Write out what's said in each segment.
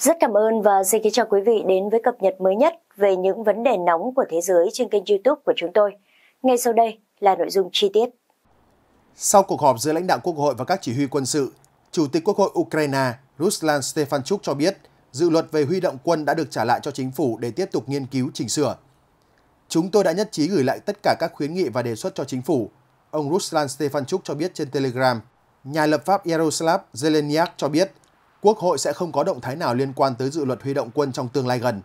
Rất cảm ơn và xin kính chào quý vị đến với cập nhật mới nhất về những vấn đề nóng của thế giới trên kênh YouTube của chúng tôi. Ngay sau đây là nội dung chi tiết. Sau cuộc họp giữa lãnh đạo Quốc hội và các chỉ huy quân sự, Chủ tịch Quốc hội Ukraine Ruslan Stefanchuk cho biết dự luật về huy động quân đã được trả lại cho chính phủ để tiếp tục nghiên cứu chỉnh sửa. Chúng tôi đã nhất trí gửi lại tất cả các khuyến nghị và đề xuất cho chính phủ, ông Ruslan Stefanchuk cho biết trên Telegram. Nhà lập pháp Yaroslav Zelenyak cho biết Quốc hội sẽ không có động thái nào liên quan tới dự luật huy động quân trong tương lai gần.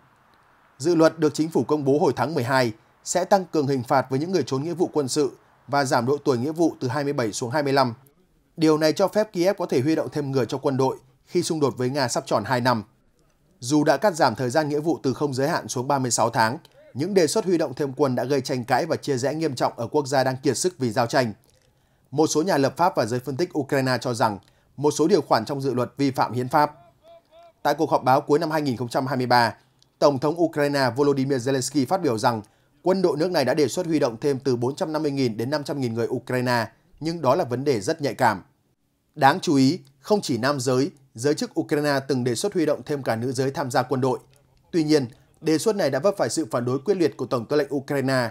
Dự luật được chính phủ công bố hồi tháng 12 sẽ tăng cường hình phạt với những người trốn nghĩa vụ quân sự và giảm độ tuổi nghĩa vụ từ 27 xuống 25. Điều này cho phép Kiev có thể huy động thêm người cho quân đội khi xung đột với Nga sắp tròn 2 năm. Dù đã cắt giảm thời gian nghĩa vụ từ không giới hạn xuống 36 tháng, những đề xuất huy động thêm quân đã gây tranh cãi và chia rẽ nghiêm trọng ở quốc gia đang kiệt sức vì giao tranh một số nhà lập pháp và giới phân tích Ukraine cho rằng một số điều khoản trong dự luật vi phạm hiến pháp. Tại cuộc họp báo cuối năm 2023, Tổng thống Ukraine Volodymyr Zelensky phát biểu rằng quân đội nước này đã đề xuất huy động thêm từ 450.000 đến 500.000 người Ukraine, nhưng đó là vấn đề rất nhạy cảm. Đáng chú ý, không chỉ nam giới, giới chức Ukraine từng đề xuất huy động thêm cả nữ giới tham gia quân đội. Tuy nhiên, đề xuất này đã vấp phải sự phản đối quyết liệt của Tổng tư lệnh Ukraine.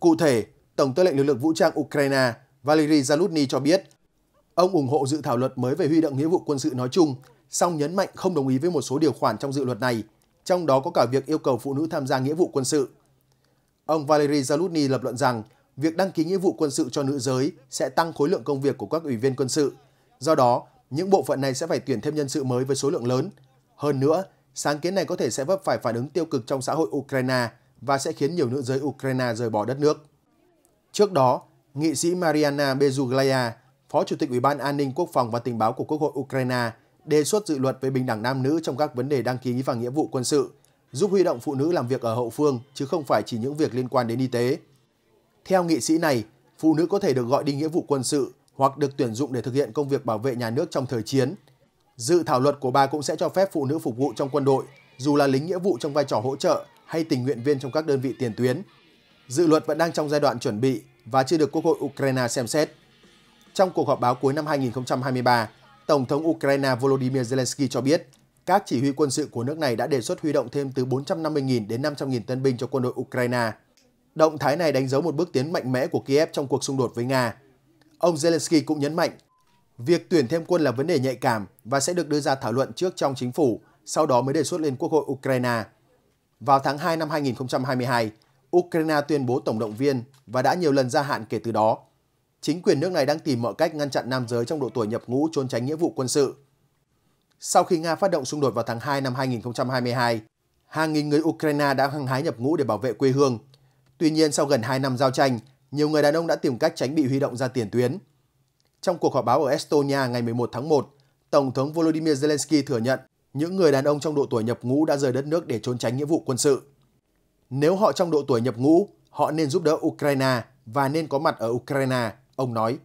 Cụ thể, Tổng tư lệnh lực lượng vũ trang Ukraine Valery Zalutny cho biết, ông ủng hộ dự thảo luật mới về huy động nghĩa vụ quân sự nói chung, song nhấn mạnh không đồng ý với một số điều khoản trong dự luật này, trong đó có cả việc yêu cầu phụ nữ tham gia nghĩa vụ quân sự. Ông Valery Zalutny lập luận rằng việc đăng ký nghĩa vụ quân sự cho nữ giới sẽ tăng khối lượng công việc của các ủy viên quân sự. Do đó, những bộ phận này sẽ phải tuyển thêm nhân sự mới với số lượng lớn. Hơn nữa, sáng kiến này có thể sẽ vấp phải phản ứng tiêu cực trong xã hội Ukraine và sẽ khiến nhiều nữ giới Ukraine rời bỏ đất nước. Trước đó, Nghị sĩ Mariana Bezuglaya, Phó Chủ tịch Ủy ban An ninh Quốc phòng và Tình báo của Quốc hội Ukraine, đề xuất dự luật về bình đẳng nam nữ trong các vấn đề đăng ký và nghĩa vụ quân sự, giúp huy động phụ nữ làm việc ở hậu phương chứ không phải chỉ những việc liên quan đến y tế. Theo nghị sĩ này, phụ nữ có thể được gọi đi nghĩa vụ quân sự hoặc được tuyển dụng để thực hiện công việc bảo vệ nhà nước trong thời chiến. Dự thảo luật của bà cũng sẽ cho phép phụ nữ phục vụ trong quân đội, dù là lính nghĩa vụ trong vai trò hỗ trợ hay tình nguyện viên trong các đơn vị tiền tuyến. Dự luật vẫn đang trong giai đoạn chuẩn bị và chưa được Quốc hội Ukraine xem xét. Trong cuộc họp báo cuối năm 2023, Tổng thống Ukraine Volodymyr Zelensky cho biết các chỉ huy quân sự của nước này đã đề xuất huy động thêm từ 450.000 đến 500.000 tân binh cho quân đội Ukraine. Động thái này đánh dấu một bước tiến mạnh mẽ của Kiev trong cuộc xung đột với Nga. Ông Zelensky cũng nhấn mạnh, việc tuyển thêm quân là vấn đề nhạy cảm và sẽ được đưa ra thảo luận trước trong chính phủ, sau đó mới đề xuất lên Quốc hội Ukraine. Vào tháng 2 năm 2022, Ukraine tuyên bố tổng động viên và đã nhiều lần gia hạn kể từ đó. Chính quyền nước này đang tìm mọi cách ngăn chặn nam giới trong độ tuổi nhập ngũ trốn tránh nghĩa vụ quân sự. Sau khi Nga phát động xung đột vào tháng 2 năm 2022, hàng nghìn người Ukraine đã hăng hái nhập ngũ để bảo vệ quê hương. Tuy nhiên, sau gần 2 năm giao tranh, nhiều người đàn ông đã tìm cách tránh bị huy động ra tiền tuyến. Trong cuộc họp báo ở Estonia ngày 11 tháng 1, Tổng thống Volodymyr Zelensky thừa nhận những người đàn ông trong độ tuổi nhập ngũ đã rời đất nước để trốn tránh nghĩa vụ quân sự. Nếu họ trong độ tuổi nhập ngũ, họ nên giúp đỡ Ukraine và nên có mặt ở Ukraine, ông nói.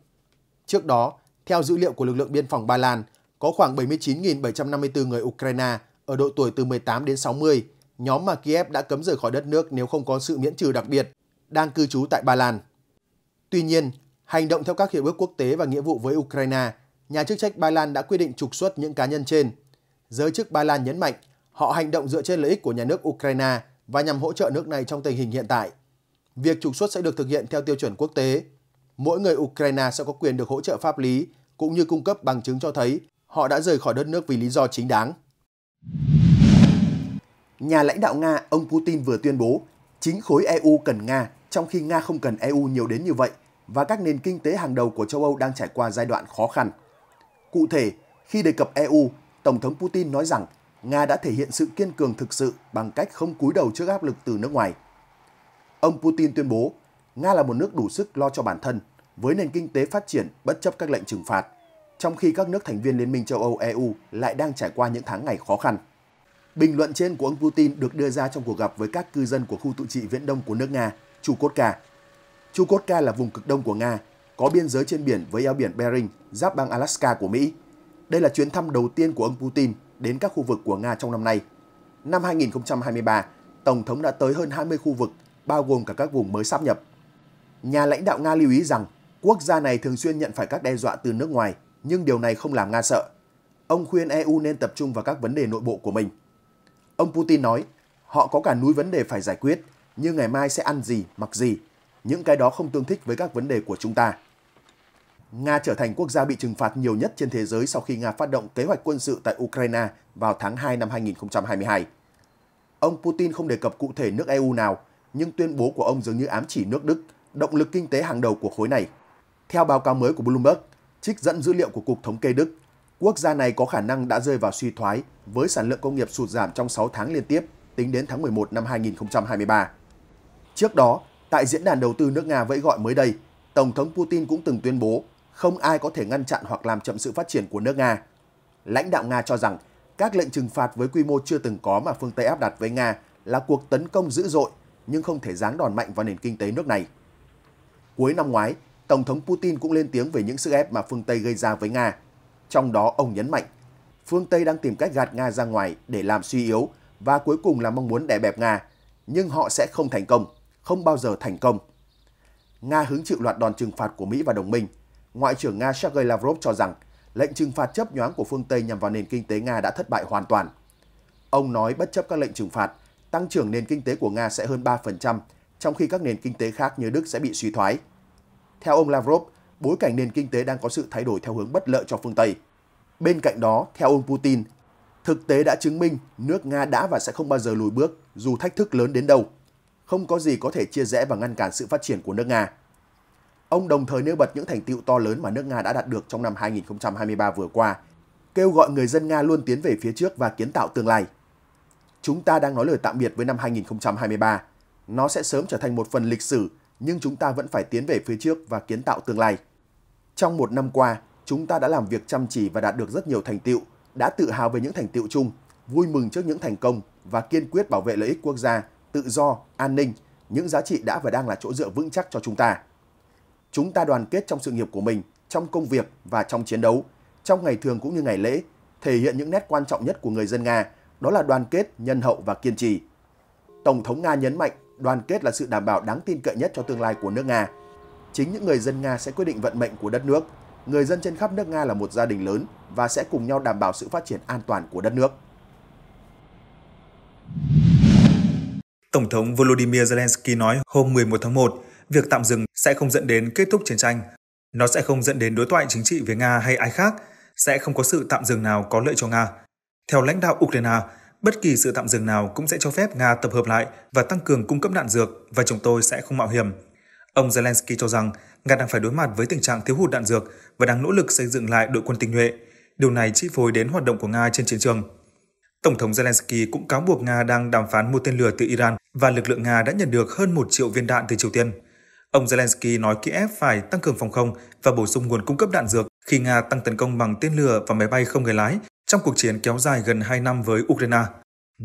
Trước đó, theo dữ liệu của lực lượng biên phòng Ba Lan, có khoảng 79.754 người Ukraine ở độ tuổi từ 18 đến 60, nhóm mà Kiev đã cấm rời khỏi đất nước nếu không có sự miễn trừ đặc biệt, đang cư trú tại Ba Lan. Tuy nhiên, hành động theo các hiệp ước quốc tế và nghĩa vụ với Ukraine, nhà chức trách Ba Lan đã quyết định trục xuất những cá nhân trên. Giới chức Ba Lan nhấn mạnh họ hành động dựa trên lợi ích của nhà nước Ukraine và nhằm hỗ trợ nước này trong tình hình hiện tại. Việc trục xuất sẽ được thực hiện theo tiêu chuẩn quốc tế. Mỗi người Ukraine sẽ có quyền được hỗ trợ pháp lý cũng như cung cấp bằng chứng cho thấy họ đã rời khỏi đất nước vì lý do chính đáng. Nhà lãnh đạo Nga ông Putin vừa tuyên bố chính khối EU cần Nga trong khi Nga không cần EU nhiều đến như vậy và các nền kinh tế hàng đầu của châu Âu đang trải qua giai đoạn khó khăn. Cụ thể, khi đề cập EU, Tổng thống Putin nói rằng Nga đã thể hiện sự kiên cường thực sự bằng cách không cúi đầu trước áp lực từ nước ngoài. Ông Putin tuyên bố, Nga là một nước đủ sức lo cho bản thân, với nền kinh tế phát triển bất chấp các lệnh trừng phạt, trong khi các nước thành viên Liên minh châu Âu EU lại đang trải qua những tháng ngày khó khăn. Bình luận trên của ông Putin được đưa ra trong cuộc gặp với các cư dân của khu tự trị viễn đông của nước Nga, Chukotka. Chukotka là vùng cực đông của Nga, có biên giới trên biển với eo biển Bering, giáp bang Alaska của Mỹ. Đây là chuyến thăm đầu tiên của ông Putin đến các khu vực của Nga trong năm nay. Năm 2023, Tổng thống đã tới hơn 20 khu vực, bao gồm cả các vùng mới sáp nhập. Nhà lãnh đạo Nga lưu ý rằng quốc gia này thường xuyên nhận phải các đe dọa từ nước ngoài, nhưng điều này không làm Nga sợ. Ông khuyên EU nên tập trung vào các vấn đề nội bộ của mình. Ông Putin nói, họ có cả núi vấn đề phải giải quyết, nhưng ngày mai sẽ ăn gì, mặc gì. Những cái đó không tương thích với các vấn đề của chúng ta. Nga trở thành quốc gia bị trừng phạt nhiều nhất trên thế giới sau khi Nga phát động kế hoạch quân sự tại Ukraine vào tháng 2 năm 2022. Ông Putin không đề cập cụ thể nước EU nào, nhưng tuyên bố của ông dường như ám chỉ nước Đức, động lực kinh tế hàng đầu của khối này. Theo báo cáo mới của Bloomberg, trích dẫn dữ liệu của Cục Thống kê Đức, quốc gia này có khả năng đã rơi vào suy thoái với sản lượng công nghiệp sụt giảm trong 6 tháng liên tiếp tính đến tháng 11 năm 2023. Trước đó, tại diễn đàn đầu tư nước Nga vẫy gọi mới đây, Tổng thống Putin cũng từng tuyên bố không ai có thể ngăn chặn hoặc làm chậm sự phát triển của nước Nga. Lãnh đạo Nga cho rằng các lệnh trừng phạt với quy mô chưa từng có mà phương Tây áp đặt với Nga là cuộc tấn công dữ dội nhưng không thể giáng đòn mạnh vào nền kinh tế nước này. Cuối năm ngoái, Tổng thống Putin cũng lên tiếng về những sức ép mà phương Tây gây ra với Nga. Trong đó, ông nhấn mạnh, phương Tây đang tìm cách gạt Nga ra ngoài để làm suy yếu và cuối cùng là mong muốn đè bẹp Nga, nhưng họ sẽ không thành công, không bao giờ thành công. Nga hứng chịu loạt đòn trừng phạt của Mỹ và đồng minh – Ngoại trưởng Nga Sergei Lavrov cho rằng lệnh trừng phạt chấp nhoáng của phương Tây nhằm vào nền kinh tế Nga đã thất bại hoàn toàn. Ông nói bất chấp các lệnh trừng phạt, tăng trưởng nền kinh tế của Nga sẽ hơn 3%, trong khi các nền kinh tế khác như Đức sẽ bị suy thoái. Theo ông Lavrov, bối cảnh nền kinh tế đang có sự thay đổi theo hướng bất lợi cho phương Tây. Bên cạnh đó, theo ông Putin, thực tế đã chứng minh nước Nga đã và sẽ không bao giờ lùi bước dù thách thức lớn đến đâu. Không có gì có thể chia rẽ và ngăn cản sự phát triển của nước Nga. Ông đồng thời nêu bật những thành tựu to lớn mà nước Nga đã đạt được trong năm 2023 vừa qua, kêu gọi người dân Nga luôn tiến về phía trước và kiến tạo tương lai. Chúng ta đang nói lời tạm biệt với năm 2023. Nó sẽ sớm trở thành một phần lịch sử, nhưng chúng ta vẫn phải tiến về phía trước và kiến tạo tương lai. Trong một năm qua, chúng ta đã làm việc chăm chỉ và đạt được rất nhiều thành tựu, đã tự hào về những thành tựu chung, vui mừng trước những thành công và kiên quyết bảo vệ lợi ích quốc gia, tự do, an ninh, những giá trị đã và đang là chỗ dựa vững chắc cho chúng ta. Chúng ta đoàn kết trong sự nghiệp của mình, trong công việc và trong chiến đấu, trong ngày thường cũng như ngày lễ, thể hiện những nét quan trọng nhất của người dân Nga, đó là đoàn kết, nhân hậu và kiên trì. Tổng thống Nga nhấn mạnh đoàn kết là sự đảm bảo đáng tin cậy nhất cho tương lai của nước Nga. Chính những người dân Nga sẽ quyết định vận mệnh của đất nước. Người dân trên khắp nước Nga là một gia đình lớn và sẽ cùng nhau đảm bảo sự phát triển an toàn của đất nước. Tổng thống Volodymyr Zelensky nói hôm 11 tháng 1 việc tạm dừng sẽ không dẫn đến kết thúc chiến tranh. Nó sẽ không dẫn đến đối thoại chính trị với Nga hay ai khác, sẽ không có sự tạm dừng nào có lợi cho Nga. Theo lãnh đạo Ukraine, bất kỳ sự tạm dừng nào cũng sẽ cho phép Nga tập hợp lại và tăng cường cung cấp đạn dược và chúng tôi sẽ không mạo hiểm. Ông Zelensky cho rằng Nga đang phải đối mặt với tình trạng thiếu hụt đạn dược và đang nỗ lực xây dựng lại đội quân tinh nhuệ. Điều này chi phối đến hoạt động của Nga trên chiến trường. Tổng thống Zelensky cũng cáo buộc Nga đang đàm phán mua tên lửa từ Iran và lực lượng Nga đã nhận được hơn một triệu viên đạn từ Triều Tiên. Ông Zelensky nói Kiev phải tăng cường phòng không và bổ sung nguồn cung cấp đạn dược khi Nga tăng tấn công bằng tên lửa và máy bay không người lái trong cuộc chiến kéo dài gần 2 năm với Ukraine.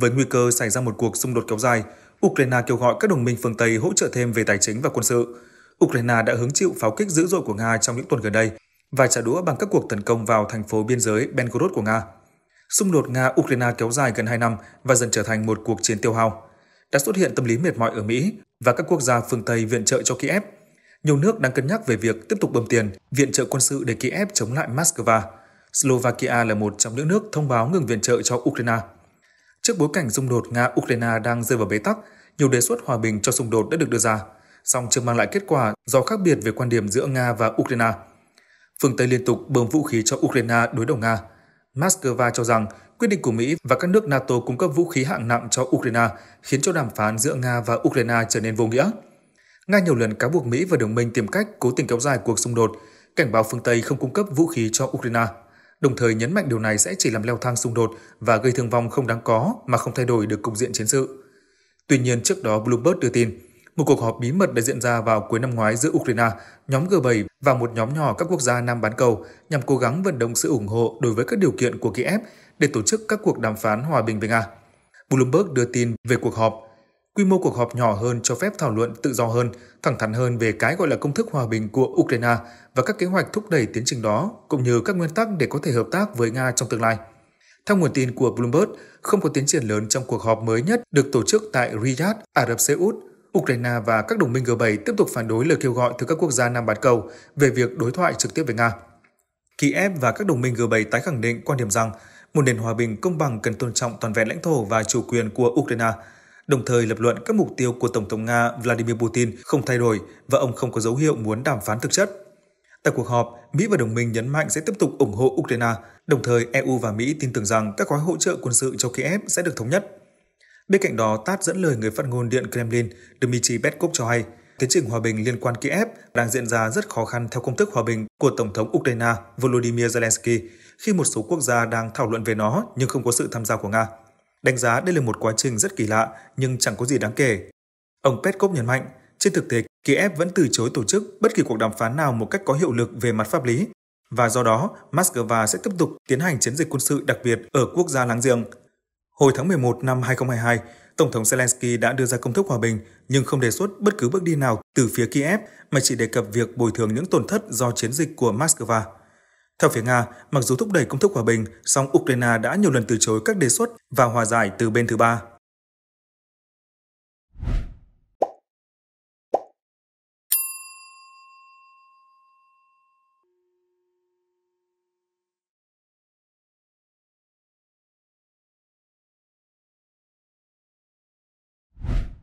Với nguy cơ xảy ra một cuộc xung đột kéo dài, Ukraine kêu gọi các đồng minh phương Tây hỗ trợ thêm về tài chính và quân sự. Ukraine đã hứng chịu pháo kích dữ dội của Nga trong những tuần gần đây và trả đũa bằng các cuộc tấn công vào thành phố biên giới Belgorod của Nga. Xung đột Nga-Ukraine kéo dài gần 2 năm và dần trở thành một cuộc chiến tiêu hao đã xuất hiện tâm lý mệt mỏi ở Mỹ và các quốc gia phương Tây viện trợ cho Kiev. Nhiều nước đang cân nhắc về việc tiếp tục bơm tiền viện trợ quân sự để Kiev chống lại Moscow. Slovakia là một trong những nước thông báo ngừng viện trợ cho Ukraine. Trước bối cảnh xung đột Nga-Ukraine đang rơi vào bế tắc, nhiều đề xuất hòa bình cho xung đột đã được đưa ra, song chưa mang lại kết quả do khác biệt về quan điểm giữa Nga và Ukraine. Phương Tây liên tục bơm vũ khí cho Ukraine đối đầu Nga. Moscow cho rằng Quyết định của Mỹ và các nước NATO cung cấp vũ khí hạng nặng cho Ukraine khiến cho đàm phán giữa Nga và Ukraine trở nên vô nghĩa. Nga nhiều lần cáo buộc Mỹ và đồng minh tìm cách cố tình kéo dài cuộc xung đột, cảnh báo phương Tây không cung cấp vũ khí cho Ukraine, đồng thời nhấn mạnh điều này sẽ chỉ làm leo thang xung đột và gây thương vong không đáng có mà không thay đổi được cục diện chiến sự. Tuy nhiên, trước đó Bloomberg đưa tin, một cuộc họp bí mật đã diễn ra vào cuối năm ngoái giữa Ukraine, nhóm G7 và một nhóm nhỏ các quốc gia Nam bán cầu nhằm cố gắng vận động sự ủng hộ đối với các điều kiện của Kiev để tổ chức các cuộc đàm phán hòa bình với Nga. Bloomberg đưa tin về cuộc họp. Quy mô cuộc họp nhỏ hơn cho phép thảo luận tự do hơn, thẳng thắn hơn về cái gọi là công thức hòa bình của Ukraine và các kế hoạch thúc đẩy tiến trình đó, cũng như các nguyên tắc để có thể hợp tác với Nga trong tương lai. Theo nguồn tin của Bloomberg, không có tiến triển lớn trong cuộc họp mới nhất được tổ chức tại Riyadh, Ả Rập Xê Út. Ukraine và các đồng minh G7 tiếp tục phản đối lời kêu gọi từ các quốc gia Nam bán cầu về việc đối thoại trực tiếp với Nga. Kiev và các đồng minh G7 tái khẳng định quan điểm rằng một nền hòa bình công bằng cần tôn trọng toàn vẹn lãnh thổ và chủ quyền của Ukraine, đồng thời lập luận các mục tiêu của Tổng thống Nga Vladimir Putin không thay đổi và ông không có dấu hiệu muốn đàm phán thực chất. Tại cuộc họp, Mỹ và đồng minh nhấn mạnh sẽ tiếp tục ủng hộ Ukraine, đồng thời EU và Mỹ tin tưởng rằng các gói hỗ trợ quân sự cho Kiev sẽ được thống nhất. Bên cạnh đó, Tát dẫn lời người phát ngôn Điện Kremlin Dmitry Peskov cho hay, tiến trình hòa bình liên quan Kiev đang diễn ra rất khó khăn theo công thức hòa bình của Tổng thống Ukraine Volodymyr Zelensky khi một số quốc gia đang thảo luận về nó nhưng không có sự tham gia của Nga. Đánh giá đây là một quá trình rất kỳ lạ nhưng chẳng có gì đáng kể. Ông Peskov nhấn mạnh, trên thực tế, Kiev vẫn từ chối tổ chức bất kỳ cuộc đàm phán nào một cách có hiệu lực về mặt pháp lý và do đó Moscow sẽ tiếp tục tiến hành chiến dịch quân sự đặc biệt ở quốc gia láng giềng. Hồi tháng 11 năm 2022, Tổng thống Zelensky đã đưa ra công thức hòa bình nhưng không đề xuất bất cứ bước đi nào từ phía Kiev mà chỉ đề cập việc bồi thường những tổn thất do chiến dịch của Moscow. Theo phía Nga, mặc dù thúc đẩy công thức hòa bình, song Ukraine đã nhiều lần từ chối các đề xuất và hòa giải từ bên thứ ba.